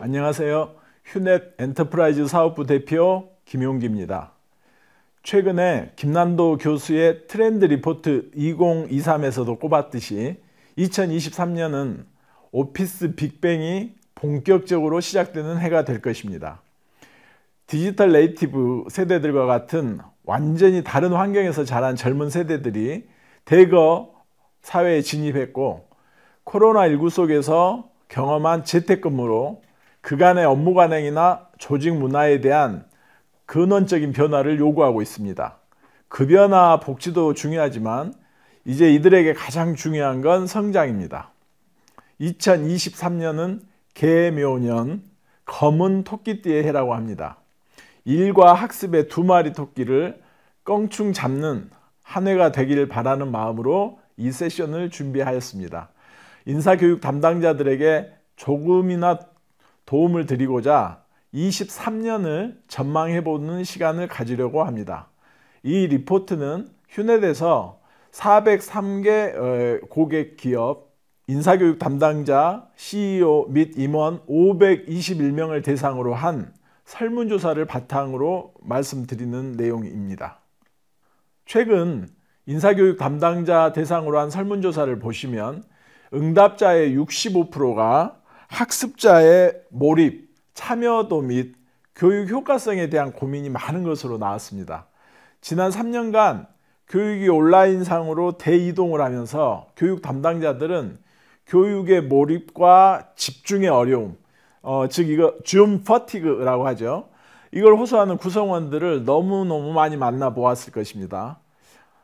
안녕하세요. 휴넷 엔터프라이즈 사업부 대표 김용기입니다. 최근에 김난도 교수의 트렌드 리포트 2023에서도 꼽았듯이 2023년은 오피스 빅뱅이 본격적으로 시작되는 해가 될 것입니다. 디지털 네이티브 세대들과 같은 완전히 다른 환경에서 자란 젊은 세대들이 대거 사회에 진입했고 코로나19 속에서 경험한 재택근무로 그간의 업무 관행이나 조직 문화에 대한 근원적인 변화를 요구하고 있습니다. 급여나 그 복지도 중요하지만 이제 이들에게 가장 중요한 건 성장입니다. 2023년은 개묘년, 검은 토끼띠의 해라고 합니다. 일과 학습의 두 마리 토끼를 껑충 잡는 한 해가 되기를 바라는 마음으로 이 세션을 준비하였습니다. 인사교육 담당자들에게 조금이나 도움을 드리고자 23년을 전망해보는 시간을 가지려고 합니다. 이 리포트는 휴넷에서 403개 어, 고객 기업 인사교육 담당자 CEO 및 임원 521명을 대상으로 한 설문조사를 바탕으로 말씀드리는 내용입니다. 최근 인사교육 담당자 대상으로 한 설문조사를 보시면 응답자의 65%가 학습자의 몰입, 참여도 및 교육 효과성에 대한 고민이 많은 것으로 나왔습니다. 지난 3년간 교육이 온라인상으로 대이동을 하면서 교육 담당자들은 교육의 몰입과 집중의 어려움, 어, 즉 이거 줌 퍼티그라고 하죠. 이걸 호소하는 구성원들을 너무너무 많이 만나 보았을 것입니다.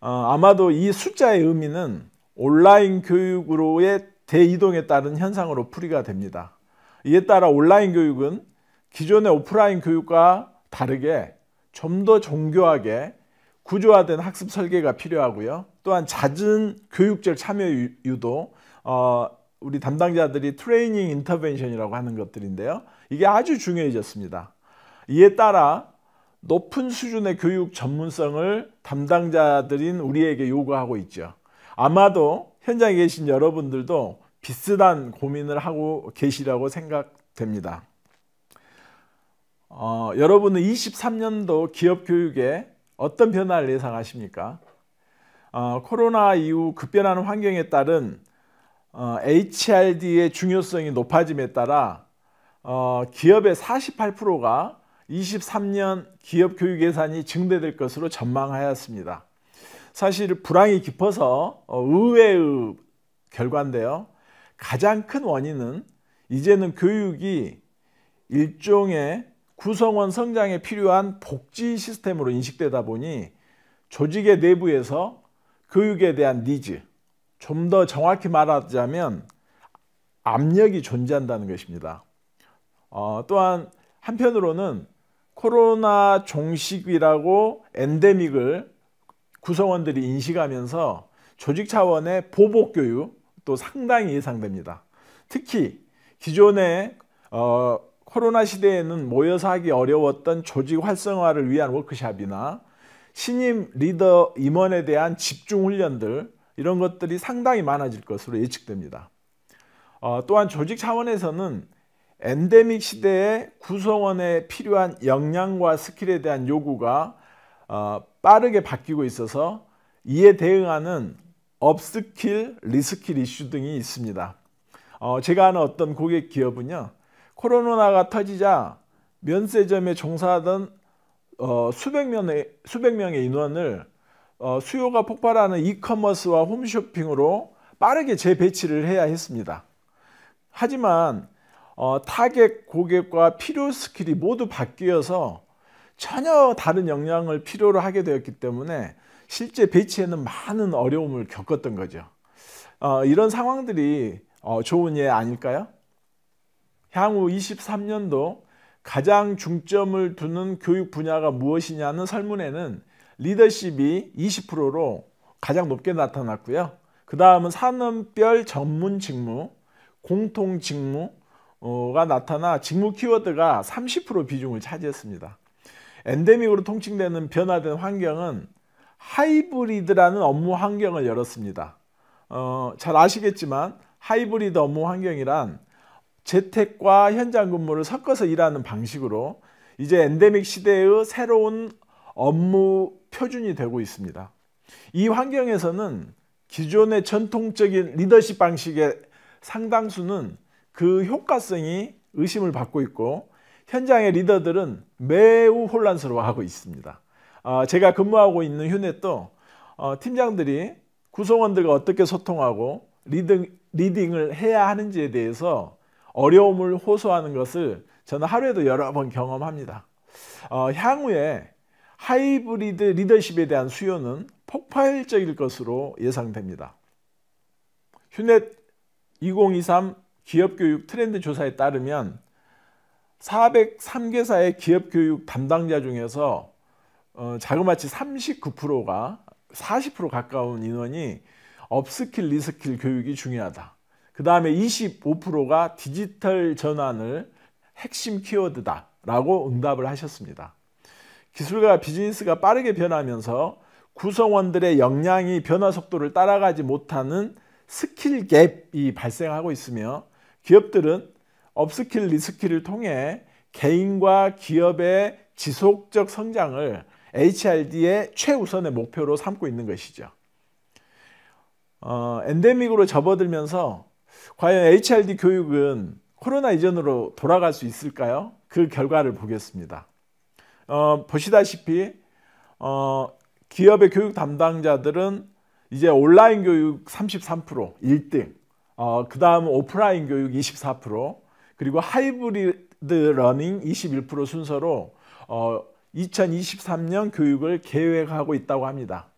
어, 아마도 이 숫자의 의미는 온라인 교육으로의 대이동에 따른 현상으로 풀이가 됩니다. 이에 따라 온라인 교육은 기존의 오프라인 교육과 다르게 좀 더 정교하게 구조화된 학습 설계가 필요하고요. 또한 잦은 교육적 참여 유도, 어, 우리 담당자들이 트레이닝 인터벤션이라고 하는 것들인데요. 이게 아주 중요해졌습니다. 이에 따라 높은 수준의 교육 전문성을 담당자들인 우리에게 요구하고 있죠. 아마도 현장에 계신 여러분들도 비슷한 고민을 하고 계시라고 생각됩니다. 어, 여러분은 23년도 기업 교육에 어떤 변화를 예상하십니까? 어, 코로나 이후 급변하는 환경에 따른 어, HRD의 중요성이 높아짐에 따라 어, 기업의 48%가 23년 기업 교육 예산이 증대될 것으로 전망하였습니다. 사실 불황이 깊어서 어, 의외의 결과인데요. 가장 큰 원인은 이제는 교육이 일종의 구성원 성장에 필요한 복지 시스템으로 인식되다 보니 조직의 내부에서 교육에 대한 니즈, 좀 더 정확히 말하자면 압력이 존재한다는 것입니다. 어, 또한 한편으로는 코로나 종식이라고 엔데믹을 구성원들이 인식하면서 조직 차원의 보복 교육 또 상당히 예상됩니다. 특히 기존의 어, 코로나 시대에는 모여서 하기 어려웠던 조직 활성화를 위한 워크샵이나 신임 리더 임원에 대한 집중 훈련들 이런 것들이 상당히 많아질 것으로 예측됩니다. 어, 또한 조직 차원에서는 엔데믹 시대의 구성원에 필요한 역량과 스킬에 대한 요구가 어, 빠르게 바뀌고 있어서 이에 대응하는 업스킬, 리스킬 이슈 등이 있습니다. 어, 제가 아는 어떤 고객 기업은요. 코로나가 터지자 면세점에 종사하던 어, 수백 명의 수백 명의 인원을 어, 수요가 폭발하는 이커머스와 홈쇼핑으로 빠르게 재배치를 해야 했습니다. 하지만 어, 타겟 고객과 필요 스킬이 모두 바뀌어서 전혀 다른 역량을 필요로 하게 되었기 때문에 실제 배치에는 많은 어려움을 겪었던 거죠. 어, 이런 상황들이 어, 좋은 예 아닐까요? 향후 23년도 가장 중점을 두는 교육 분야가 무엇이냐는 설문에는 리더십이 20%로 가장 높게 나타났고요. 그 다음은 산업별 전문 직무, 공통 직무가 나타나 직무 키워드가 30% 비중을 차지했습니다. 엔데믹으로 통칭되는 변화된 환경은 하이브리드라는 업무 환경을 열었습니다. 어, 잘 아시겠지만 하이브리드 업무 환경이란 재택과 현장 근무를 섞어서 일하는 방식으로 이제 엔데믹 시대의 새로운 업무 표준이 되고 있습니다. 이 환경에서는 기존의 전통적인 리더십 방식의 상당수는 그 효과성이 의심을 받고 있고 현장의 리더들은 매우 혼란스러워하고 있습니다. 어, 제가 근무하고 있는 휴넷도 어, 팀장들이 구성원들과 어떻게 소통하고 리딩, 리딩을 해야 하는지에 대해서 어려움을 호소하는 것을 저는 하루에도 여러 번 경험합니다. 어, 향후에 하이브리드 리더십에 대한 수요는 폭발적일 것으로 예상됩니다. 휴넷 2023 기업교육 트렌드 조사에 따르면 403개사의 기업 교육 담당자 중에서 어, 자그마치 39%가 40% 가까운 인원이 업스킬 리스킬 교육이 중요하다. 그 다음에 25%가 디지털 전환을 핵심 키워드다 라고 응답을 하셨습니다. 기술과 비즈니스가 빠르게 변하면서 구성원들의 역량이 변화 속도를 따라가지 못하는 스킬 갭이 발생하고 있으며 기업들은 업스킬 리스킬을 통해 개인과 기업의 지속적 성장을 HRD의 최우선의 목표로 삼고 있는 것이죠. 어, 엔데믹으로 접어들면서 과연 HRD 교육은 코로나 이전으로 돌아갈 수 있을까요? 그 결과를 보겠습니다. 어, 보시다시피 어, 기업의 교육 담당자들은 이제 온라인 교육 33% 1등 어, 그 다음 오프라인 교육 24% 그리고 하이브리드 러닝 21% 순서로 어, 2023년 교육을 계획하고 있다고 합니다.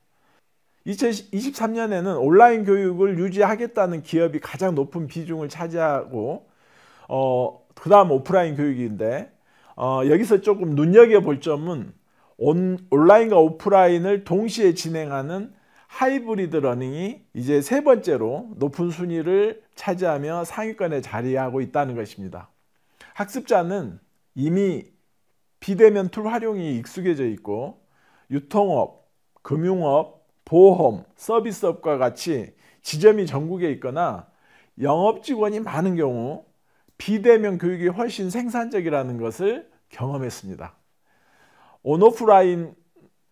2023년에는 온라인 교육을 유지하겠다는 기업이 가장 높은 비중을 차지하고 어, 그 다음 오프라인 교육인데 어, 여기서 조금 눈여겨볼 점은 온, 온라인과 오프라인을 동시에 진행하는 하이브리드 러닝이 이제 세 번째로 높은 순위를 차지하며 상위권에 자리하고 있다는 것입니다. 학습자는 이미 비대면 툴 활용이 익숙해져 있고 유통업, 금융업, 보험, 서비스업과 같이 지점이 전국에 있거나 영업 직원이 많은 경우 비대면 교육이 훨씬 생산적이라는 것을 경험했습니다. 온오프라인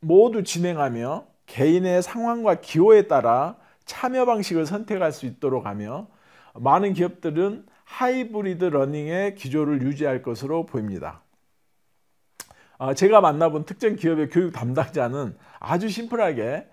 모두 진행하며 개인의 상황과 기호에 따라 참여 방식을 선택할 수 있도록 하며 많은 기업들은 하이브리드 러닝의 기조를 유지할 것으로 보입니다. 아, 제가 만나본 특정 기업의 교육 담당자는 아주 심플하게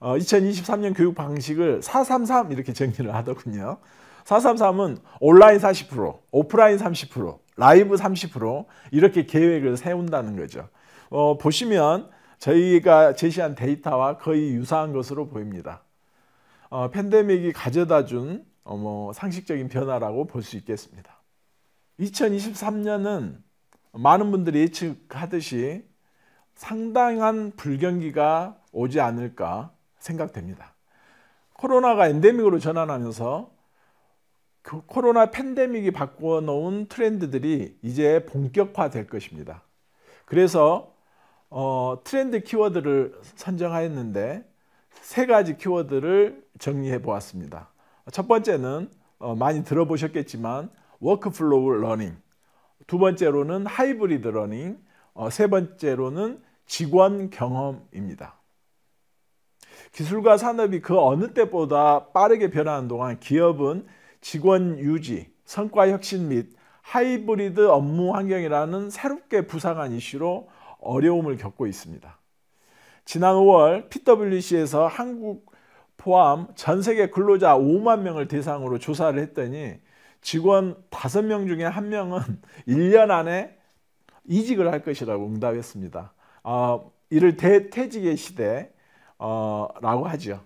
2023년 어, 교육 방식을 433 이렇게 정리를 하더군요. 433은 온라인 40%, 오프라인 30%, 라이브 30% 이렇게 계획을 세운다는 거죠. 어, 보시면 저희가 제시한 데이터와 거의 유사한 것으로 보입니다. 어, 팬데믹이 가져다 준 어, 뭐 상식적인 변화라고 볼 수 있겠습니다. 2023년은 많은 분들이 예측하듯이 상당한 불경기가 오지 않을까 생각됩니다. 코로나가 엔데믹으로 전환하면서 그 코로나 팬데믹이 바꿔놓은 트렌드들이 이제 본격화될 것입니다. 그래서 어, 트렌드 키워드를 선정하였는데 세 가지 키워드를 정리해 보았습니다. 첫 번째는 어, 많이 들어보셨겠지만 워크플로우 러닝 두 번째로는 하이브리드 러닝 어, 세 번째로는 직원 경험입니다. 기술과 산업이 그 어느 때보다 빠르게 변하는 동안 기업은 직원 유지, 성과 혁신 및 하이브리드 업무 환경이라는 새롭게 부상한 이슈로 어려움을 겪고 있습니다. 지난 5월 PwC에서 한국 포함 전 세계 근로자 5만 명을 대상으로 조사를 했더니 직원 5명 중에 1명은 1년 안에 이직을 할 것이라고 응답했습니다. 아, 어, 이를 대퇴직의 시대라고 어, 하죠.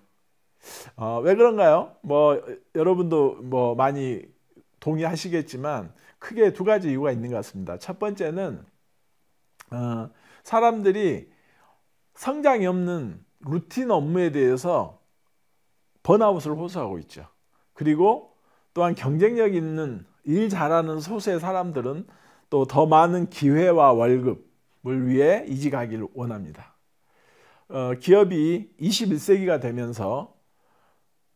어, 왜 그런가요? 뭐 여러분도 뭐 많이 동의하시겠지만 크게 두 가지 이유가 있는 것 같습니다. 첫 번째는 어, 사람들이 성장이 없는 루틴 업무에 대해서 번아웃을 호소하고 있죠. 그리고 또한 경쟁력 있는 일 잘하는 소수의 사람들은 또 더 많은 기회와 월급을 위해 이직하기를 원합니다. 어, 기업이 21세기가 되면서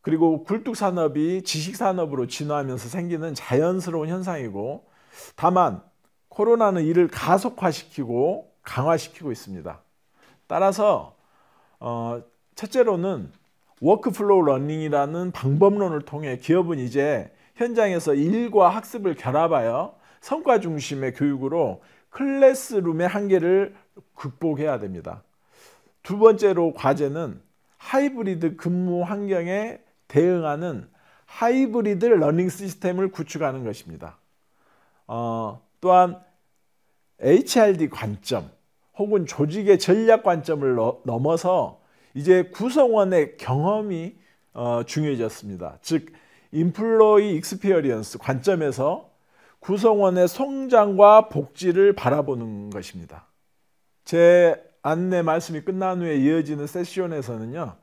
그리고 굴뚝 산업이 지식 산업으로 진화하면서 생기는 자연스러운 현상이고 다만 코로나는 이를 가속화시키고 강화시키고 있습니다. 따라서 어, 첫째로는 워크플로우 러닝이라는 방법론을 통해 기업은 이제 현장에서 일과 학습을 결합하여 성과 중심의 교육으로 클래스룸의 한계를 극복해야 됩니다. 두 번째로 과제는 하이브리드 근무 환경에 대응하는 하이브리드 러닝 시스템을 구축하는 것입니다. 어, 또한 HRD 관점 혹은 조직의 전략 관점을 넘어서 이제 구성원의 경험이 어, 중요해졌습니다. 즉 인플로이 익스피어리언스 관점에서 구성원의 성장과 복지를 바라보는 것입니다. 제 안내 말씀이 끝난 후에 이어지는 세션에서는요.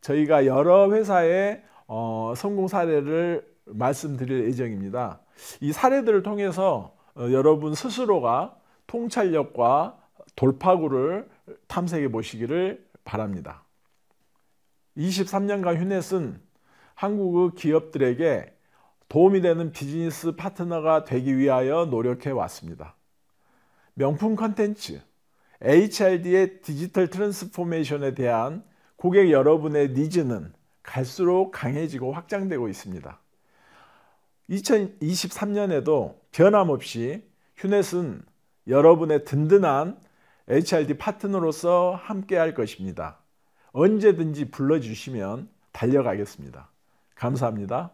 저희가 여러 회사의 어, 성공 사례를 말씀드릴 예정입니다. 이 사례들을 통해서 어, 여러분 스스로가 통찰력과 돌파구를 탐색해 보시기를 바랍니다. 23년간 휴넷은 한국의 기업들에게 도움이 되는 비즈니스 파트너가 되기 위하여 노력해 왔습니다. 명품 컨텐츠, HRD의 디지털 트랜스포메이션에 대한 고객 여러분의 니즈는 갈수록 강해지고 확장되고 있습니다. 2023년에도 변함없이 휴넷은 여러분의 든든한 HRD 파트너로서 함께 할 것입니다. 언제든지 불러주시면 달려가겠습니다. 감사합니다.